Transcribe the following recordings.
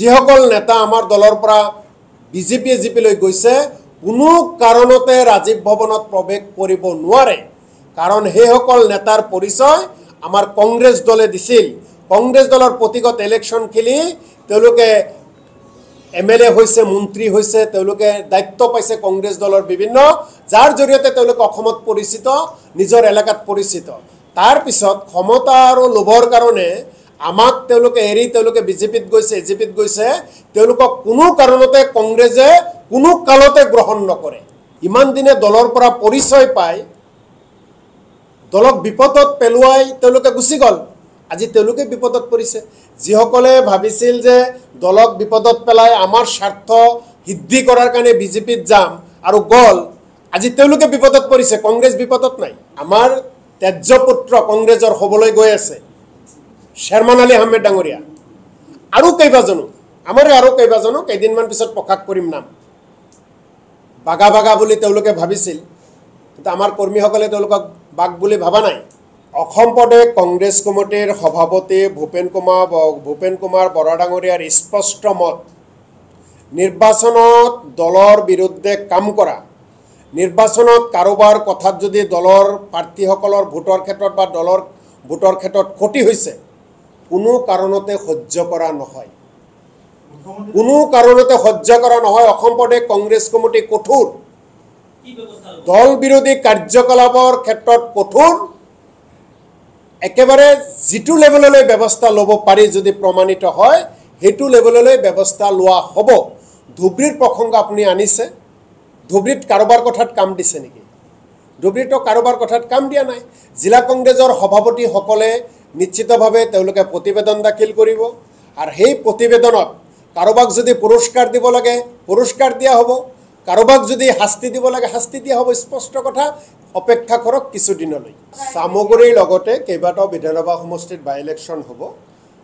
যিসকল নেতা আমাৰ দলৰ পৰা বি জে পিয়ে জি পিলৈ গৈছে কোনো কাৰণতে ৰাজীৱ ভৱনত প্ৰৱেশ কৰিব নোৱাৰে কাৰণ সেইসকল নেতাৰ পৰিচয় আমাৰ কংগ্ৰেছ দলে দিছিল কংগ্ৰেছ দলৰ প্ৰতিগত ইলেকশ্যন খেলি তেওঁলোকে এম এল এ হৈছে মন্ত্ৰী হৈছে তেওঁলোকে দায়িত্ব পাইছে কংগ্ৰেছ দলৰ বিভিন্ন যাৰ জৰিয়তে তেওঁলোকে অসমত পৰিচিত নিজৰ এলেকাত পৰিচিত তাৰপিছত ক্ষমতা আৰু লোভৰ কাৰণে আমাক তেওঁলোকে এৰি তেওঁলোকে বিজেপিত গৈছে এ জে পিত গৈছে তেওঁলোকক কোনো কাৰণতে কংগ্ৰেছে কোনো কালতে গ্ৰহণ নকৰে ইমান দিনে দলৰ পৰা পৰিচয় পায় দলক বিপদত পেলোৱাই তেওঁলোকে গুচি গ'ল আজি তেওঁলোকে বিপদত পৰিছে যিসকলে ভাবিছিল যে দলক বিপদত পেলাই আমাৰ স্বাৰ্থ সিদ্ধি কৰাৰ কাৰণে বিজেপিত যাম আৰু গ'ল আজি তেওঁলোকে বিপদত পৰিছে কংগ্ৰেছ বিপদত নাই আমাৰ তেজ্যপুত্ৰ কংগ্ৰেছৰ হ'বলৈ গৈ আছে চেয়াৰমেন আলী আহমেদ ডাঙৰীয়া আৰু কেইবাজনো আমাৰে আৰু কেইবাজনো কেইদিনমান পিছত প্ৰকাশ কৰিম নাম বাগা বাগা বুলি তেওঁলোকে ভাবিছিল কিন্তু আমাৰ কৰ্মীসকলে তেওঁলোকক বাঘ বুলি ভবা নাই অসম প্ৰদেশ কংগ্ৰেছ কমিটিৰ সভাপতি ভূপেন কুমাৰ ভূপেন কুমাৰ বৰা ডাঙৰীয়াৰ স্পষ্ট মত নিৰ্বাচনত দলৰ বিৰুদ্ধে কাম কৰা নিৰ্বাচনত কাৰোবাৰ কথাত যদি দলৰ প্ৰাৰ্থীসকলৰ ভোটৰ ক্ষেত্ৰত বা দলৰ ভোটৰ ক্ষেত্ৰত ক্ষতি হৈছে কোনো কাৰণতে সহ্য কৰা নহয় কোনো কাৰণতে সহ্য কৰা নহয় অসম প্ৰদেশ কংগ্ৰেছ কমিটি কঠোৰ দল বিৰোধী কাৰ্যকলাপৰ ক্ষেত্ৰত কঠোৰ একেবাৰে যিটো লেভেললৈ ব্যৱস্থা ল'ব পাৰি যদি প্ৰমাণিত হয় সেইটো লেভেললৈ ব্যৱস্থা লোৱা হ'ব ধুবুৰীত প্ৰসংগ আপুনি আনিছে ধুবুৰীত কাৰোবাৰ কথাত কাম দিছে নেকি ধুবুৰীতো কাৰোবাৰ কথাত কাম দিয়া নাই জিলা কংগ্ৰেছৰ সভাপতিসকলে নিশ্চিতভাৱে তেওঁলোকে প্ৰতিবেদন দাখিল কৰিব আৰু সেই প্ৰতিবেদনত কাৰোবাক যদি পুৰস্কাৰ দিব লাগে পুৰস্কাৰ দিয়া হ'ব কাৰোবাক যদি শাস্তি দিব লাগে শাস্তি দিয়া হ'ব স্পষ্ট কথা অপেক্ষা কৰক কিছুদিনলৈ চামগুৰিৰ লগতে কেইবাটাও বিধানসভা সমষ্টিত বাই ইলেকশ্যন হ'ব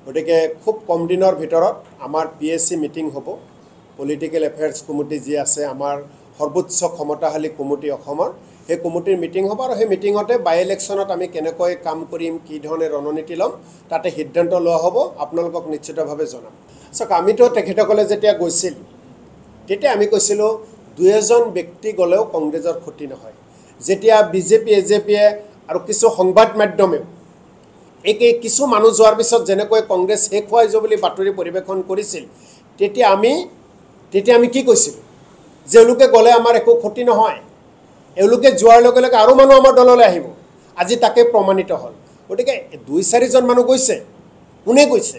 গতিকে খুব কম দিনৰ ভিতৰত আমাৰ পি এছ চি মিটিং হ'ব পলিটিকেল এফেয়াৰ্ছ কমিটি যি আছে আমাৰ সৰ্বোচ্চ ক্ষমতাশালী কমিটি অসমৰ সেই কমিটিৰ মিটিং হ'ব আৰু সেই মিটিঙতে বাই ইলেকশ্যনত আমি কেনেকৈ কাম কৰিম কি ধৰণে ৰণনীতি ল'ম তাতে সিদ্ধান্ত লোৱা হ'ব আপোনালোকক নিশ্চিতভাৱে জনাম চাওক আমিতো তেখেতসকলে যেতিয়া গৈছিল তেতিয়া আমি কৈছিলোঁ দুই এজন ব্যক্তি গ'লেও কংগ্ৰেছৰ ক্ষতি নহয় যেতিয়া বিজেপি এ জে পিয়ে আৰু কিছু সংবাদ মাধ্যমেও একেই কিছু মানুহ যোৱাৰ পিছত যেনেকৈ কংগ্ৰেছ শেষ হোৱাই যোৱা বুলি বাতৰি পৰিৱেশন কৰিছিল তেতিয়া আমি তেতিয়া আমি কি কৈছিলোঁ যে এওঁলোকে গ'লে আমাৰ একো ক্ষতি নহয় এওঁলোকে যোৱাৰ লগে লগে আৰু মানুহ আমাৰ দললৈ আহিব আজি তাকে প্ৰমাণিত হ'ল গতিকে দুই চাৰিজন মানুহ গৈছে কোনে গৈছে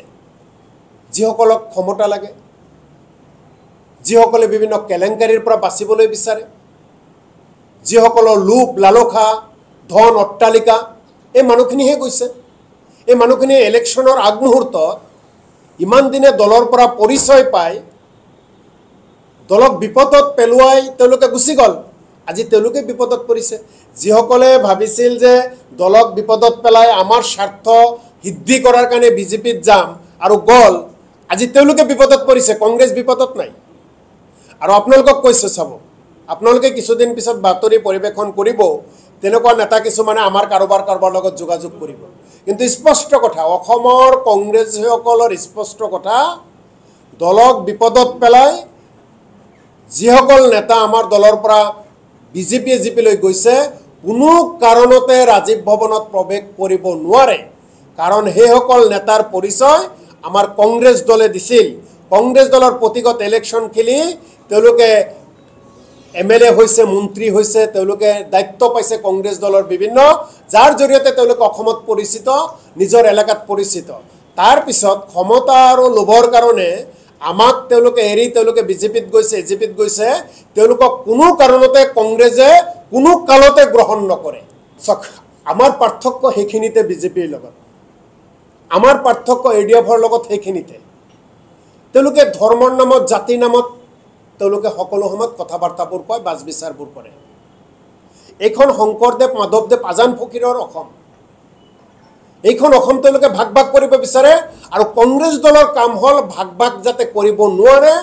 যিসকলক ক্ষমতা লাগে যিসকলে বিভিন্ন কেলেংকাৰীৰ পৰা বাচিবলৈ বিচাৰে যিসকলৰ লোভ লালসা ধন অট্টালিকা এই মানুহখিনিহে গৈছে এই মানুহখিনিয়ে ইলেকশ্যনৰ আগমুহূৰ্তত ইমান দিনে দলৰ পৰা পৰিচয় পাই দলক বিপদত পেলোৱাই তেওঁলোকে গুচি গ'ল আজি তেওঁলোকে বিপদত পৰিছে যিসকলে ভাবিছিল যে দলক বিপদত পেলাই আমাৰ স্বাৰ্থ সিদ্ধি কৰাৰ কাৰণে বিজেপিত যাম আৰু গ'ল আজি তেওঁলোকে বিপদত পৰিছে কংগ্ৰেছ বিপদত নাই আৰু আপোনালোকক কৈছে চাব আপোনালোকে কিছুদিন পিছত বাতৰি পৰিৱেশন কৰিব তেনেকুৱা নেতা কিছুমানে আমাৰ কাৰোবাৰ কাৰোবাৰ লগত যোগাযোগ কৰিব কিন্তু স্পষ্ট কথা অসমৰ কংগ্ৰেছসকলৰ স্পষ্ট কথা দলক বিপদত পেলাই যিসকল নেতা আমাৰ দলৰ পৰা বিজেপিয়ে জিপিলৈ গৈছে কোনো কাৰণতে ৰাজীৱ ভৱনত প্ৰৱেশ কৰিব নোৱাৰে কাৰণ সেইসকল নেতাৰ পৰিচয় আমাৰ কংগ্ৰেছ দলে দিছিল কংগ্ৰেছ দলৰ প্ৰতিগত ইলেকশ্যন খেলি তেওঁলোকে এম এল এ হৈছে মন্ত্ৰী হৈছে তেওঁলোকে দায়িত্ব পাইছে কংগ্ৰেছ দলৰ বিভিন্ন যাৰ জৰিয়তে তেওঁলোকে অসমত পৰিচিত নিজৰ এলেকাত পৰিচিত তাৰপিছত ক্ষমতা আৰু লোভৰ কাৰণে আমাক তেওঁলোকে এৰি তেওঁলোকে বিজেপিত গৈছে এ জে পিত গৈছে তেওঁলোকক কোনো কাৰণতে কংগ্ৰেছে কোনো কালতে গ্ৰহণ নকৰে চক আমাৰ পাৰ্থক্য সেইখিনিতে বিজেপিৰ লগত আমাৰ পাৰ্থক্য এ ডি এফৰ লগত সেইখিনিতে তেওঁলোকে ধৰ্মৰ নামত জাতিৰ নামত তেওঁলোকে সকলো সময়ত কথা বাৰ্তাবোৰ কয় বাছ বিচাৰবোৰ কৰে এইখন শংকৰদেৱ মাধৱদেৱ আজান ফকীৰৰ অসম এইখন অসম তেওঁলোকে ভাগ ভাগ কৰিব বিচাৰে আৰু কংগ্ৰেছ দলৰ কাম হ'ল ভাগ ভাগ যাতে কৰিব নোৱাৰে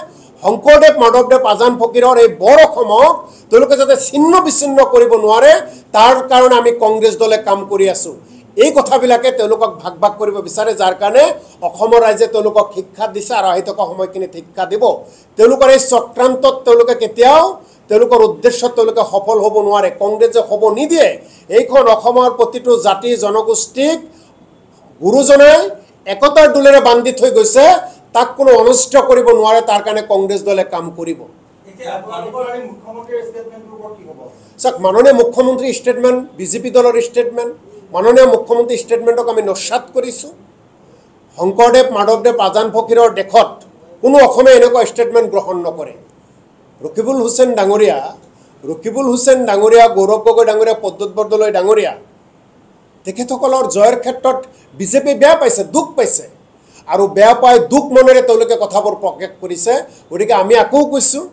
শংকৰদেৱ মাধৱদেৱ আজান ফকীৰৰ এই বৰ অসমক তেওঁলোকে যাতে ছিন্ন বিচ্ছিন্ন কৰিব নোৱাৰে তাৰ কাৰণে আমি কংগ্ৰেছ দলে কাম কৰি আছোঁ এই কথাবিলাকে তেওঁলোকক ভাগ ভাগ কৰিব বিচাৰে যাৰ কাৰণে অসমৰ ৰাইজে তেওঁলোকক শিক্ষা দিছে আৰু আহি থকা সময়খিনিত শিক্ষা দিব তেওঁলোকৰ এই চক্ৰান্তত তেওঁলোকে কেতিয়াও তেওঁলোকৰ উদ্দেশ্যত তেওঁলোকে সফল হ'ব নোৱাৰে কংগ্ৰেছে হ'ব নিদিয়ে এইখন অসমৰ প্ৰতিটো জাতি জনগোষ্ঠীক গুৰুজনাই একতাৰ দোলেৰে বান্ধি থৈ গৈছে তাক কোনো অনুষ্ঠিত কৰিব নোৱাৰে তাৰ কাৰণে কংগ্ৰেছ দলে কাম কৰিব চাওক মাননীয় মুখ্যমন্ত্ৰী ষ্টেটমেণ্ট বিজেপি দলৰ ষ্টেটমেণ্ট মাননীয় মুখ্যমন্ত্ৰী ষ্টেটমেণ্টক আমি নস্বাত কৰিছোঁ শংকৰদেৱ মাধৱদেৱ আজান ফকীৰৰ দেশত কোনো অসমে এনেকুৱা ষ্টেটমেণ্ট গ্ৰহণ নকৰে ৰকিবুল হুছেইন ডাঙৰীয়া ৰকিবুল হুছেইন ডাঙৰীয়া গৌৰৱ গগৈ ডাঙৰীয়া পদ্যোত বৰদলৈ ডাঙৰীয়া তেখেতসকলৰ জয়ৰ ক্ষেত্ৰত বিজেপি বেয়া পাইছে দুখ পাইছে আৰু বেয়া পাই দুখ মনেৰে তেওঁলোকে কথাবোৰ প্ৰকাশ কৰিছে গতিকে আমি আকৌ কৈছোঁ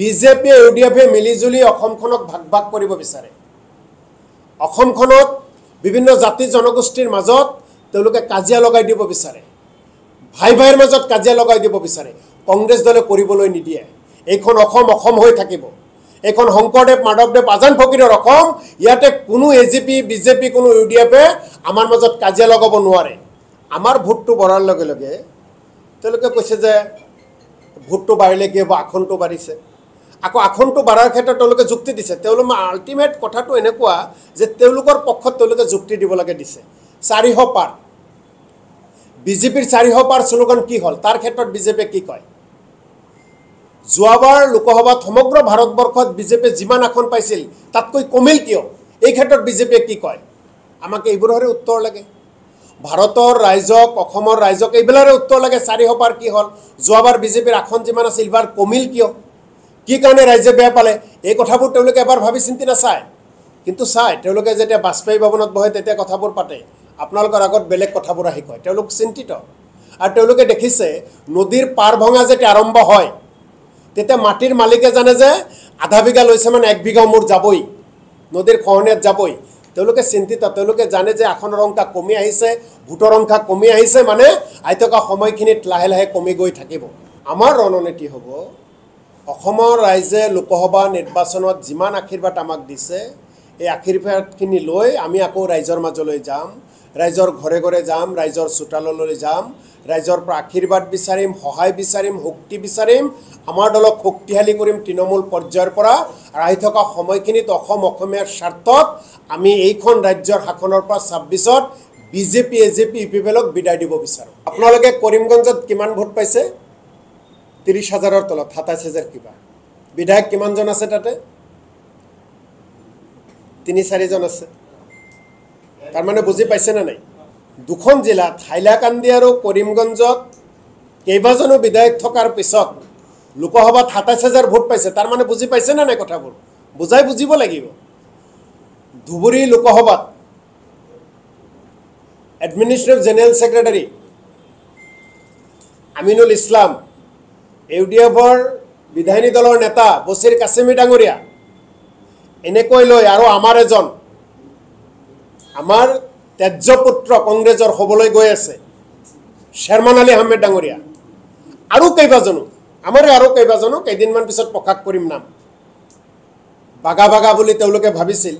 বিজেপিয়ে ইউ ডি এফে মিলি জুলি অসমখনক ভাগ ভাগ কৰিব বিচাৰে অসমখনত বিভিন্ন জাতি জনগোষ্ঠীৰ মাজত তেওঁলোকে কাজিয়া লগাই দিব বিচাৰে ভাই ভাইৰ মাজত কাজিয়া লগাই দিব বিচাৰে কংগ্ৰেছ দলে কৰিবলৈ নিদিয়ে এইখন অসম অসম হৈ থাকিব এখন শংকৰদেৱ মাধৱদেৱ আজান ফকীৰৰ অসম ইয়াতে কোনো এ জি পি বিজেপি কোনো ইউ ডি এফে আমাৰ মাজত কাজিয়া লগাব নোৱাৰে আমাৰ ভোটটো বঢ়াৰ লগে লগে তেওঁলোকে কৈছে যে ভোটটো বাঢ়িলে কি হ'ব আসনটো বাঢ়িছে আকৌ আসনটো বাঢ়াৰ ক্ষেত্ৰত তেওঁলোকে যুক্তি দিছে তেওঁলোক আল্টিমেট কথাটো এনেকুৱা যে তেওঁলোকৰ পক্ষত তেওঁলোকে যুক্তি দিব লাগে দিছে চাৰিশ পাৰ বিজেপিৰ চাৰিশ পাৰ শ্লোগান কি হ'ল তাৰ ক্ষেত্ৰত বিজেপিয়ে কি কয় যোৱাবাৰ লোকসভাত সমগ্ৰ ভাৰতবৰ্ষত বিজেপিয়ে যিমান আসন পাইছিল তাতকৈ কমিল কিয় এই ক্ষেত্ৰত বিজেপিয়ে কি কয় আমাক এইবোৰৰে উত্তৰ লাগে ভাৰতৰ ৰাইজক অসমৰ ৰাইজক এইবিলাকৰে উত্তৰ লাগে চাৰিসোপাৰ কি হ'ল যোৱাবাৰ বিজেপিৰ আসন যিমান আছিল এইবাৰ কমিল কিয় কি কাৰণে ৰাইজে বেয়া পালে এই কথাবোৰ তেওঁলোকে এবাৰ ভাবি চিন্তি নাচায় কিন্তু চায় তেওঁলোকে যেতিয়া বাজপেয়ী ভৱনত বহে তেতিয়া কথাবোৰ পাতে আপোনালোকৰ আগত বেলেগ কথাবোৰ আহি কয় তেওঁলোক চিন্তিত আৰু তেওঁলোকে দেখিছে নদীৰ পাৰ ভঙা যেতিয়া আৰম্ভ হয় তেতিয়া মাটিৰ মালিকে জানে যে আধা বিঘা লৈছে মানে এক বিঘা মোৰ যাবই নদীৰ খহনীয়াত যাবই তেওঁলোকে চিন্তিত তেওঁলোকে জানে যে আসনৰ সংখ্যা কমি আহিছে ভোটৰ সংখ্যা কমি আহিছে মানে আইতকা সময়খিনিত লাহে লাহে কমি গৈ থাকিব আমাৰ ৰণনীতি হ'ব অসমৰ ৰাইজে লোকসভা নিৰ্বাচনত যিমান আশীৰ্বাদ আমাক দিছে এই আশীৰ্বাদখিনি লৈ আমি আকৌ ৰাইজৰ মাজলৈ যাম ৰাইজৰ ঘৰে ঘৰে যাম ৰাইজৰ চোতাললৈ যাম ৰাইজৰ পৰা আশীৰ্বাদ বিচাৰিম সহায় বিচাৰিম শক্তি বিচাৰিম আমাৰ দলক শক্তিশালী কৰিম তৃণমূল পৰ্যায়ৰ পৰা আহি থকা সময়খিনিত অসম অসমীয়াৰ স্বাৰ্থত আমি এইখন ৰাজ্যৰ শাসনৰ পৰা ছাব্বিছত BJP A J P U P P এলক বিদায় দিব বিচাৰোঁ আপোনালোকে কৰিমগঞ্জত কিমান ভোট পাইছে ত্ৰিছ হাজাৰৰ তলত সাতাইছ হাজাৰ কিবা বিধায়ক কিমানজন আছে তাতে তিনি চাৰিজন আছে তাৰমানে বুজি পাইছেনে নাই দুখন জিলাত হাইলাকান্দি আৰু কৰিমগঞ্জত কেইবাজনো বিধায়ক থকাৰ পিছত লোকসভাত সাতাইছ হাজাৰ ভোট পাইছে তাৰ মানে বুঝি পাইছে না নাই কথাবোৰ বুজাই বুজিব লাগিব ধুবুৰী লোকসভাত administrative general secretary Aminul Islam U D এফৰ বিধায়িনী দলৰ নেতা বছিৰ কাশিমী ডাঙৰীয়া এনেকৈ লৈ আৰু আমাৰ এজন আমাৰ তেজপুত্ৰ কংগ্ৰেছৰ হ'বলৈ গৈ আছে শ্বেৰমান আলী আহমেদ ডাঙৰীয়া আৰু কেইবাজনো আমাৰে আৰু কেইবাজনো কেইদিনমান পিছত প্ৰকাশ কৰিম নাম বাগা বাগা বুলি তেওঁলোকে ভাবিছিল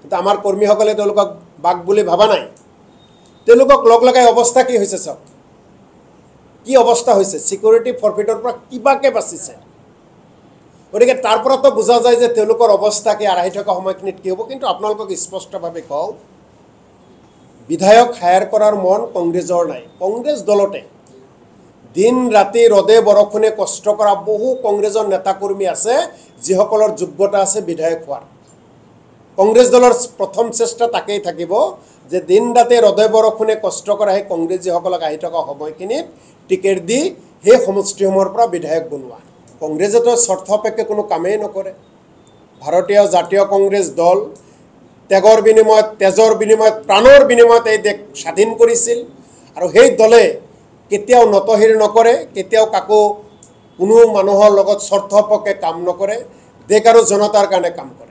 কিন্তু আমাৰ কৰ্মীসকলে তেওঁলোকক বাঘ বুলি ভবা নাই তেওঁলোকক লগ লগাই অৱস্থা কি হৈছে চাওক কি অৱস্থা হৈছে ছিকিউৰিটি ফৰফিটৰ পৰা কিবাকে বাচিছে গতিকে তাৰ পৰাতো বুজা যায় যে তেওঁলোকৰ অৱস্থা কি আৰাহি থকা সময়খিনিত কি হ'ব কিন্তু আপোনালোকক স্পষ্টভাৱে কওঁ বিধায়ক হায়াৰ কৰাৰ মন কংগ্ৰেছৰ নাই কংগ্ৰেছ দলতে দিন ৰাতি ৰদে বৰষুণে কষ্ট কৰা বহু কংগ্ৰেছৰ নেতাকৰ্মী আছে যিসকলৰ যোগ্যতা আছে বিধায়ক হোৱাৰ কংগ্ৰেছ দলৰ প্ৰথম চেষ্টা তাকেই থাকিব যে দিন ৰাতি ৰদে বৰষুণে কষ্ট কৰা সেই কংগ্ৰেছ যিসকলক আহি থকা সময়খিনিত টিকেট দি সেই সমষ্টিসমূহৰ পৰা বিধায়ক বনোৱা কংগ্ৰেছেতো স্বাৰ্থ অপেক্ষে কোনো কামেই নকৰে ভাৰতীয় জাতীয় কংগ্ৰেছ দল তেগৰ বিনিময়ত তেজৰ বিনিময়ত প্ৰাণৰ বিনিময়ত এই দেশ স্বাধীন কৰিছিল আৰু সেই দলে কেতিয়াও নতহীৰ নকৰে কেতিয়াও কাকো কোনো মানুহৰ লগত স্বাৰ্থপকে কাম নকৰে দেশ আৰু জনতাৰ কাৰণে কাম কৰে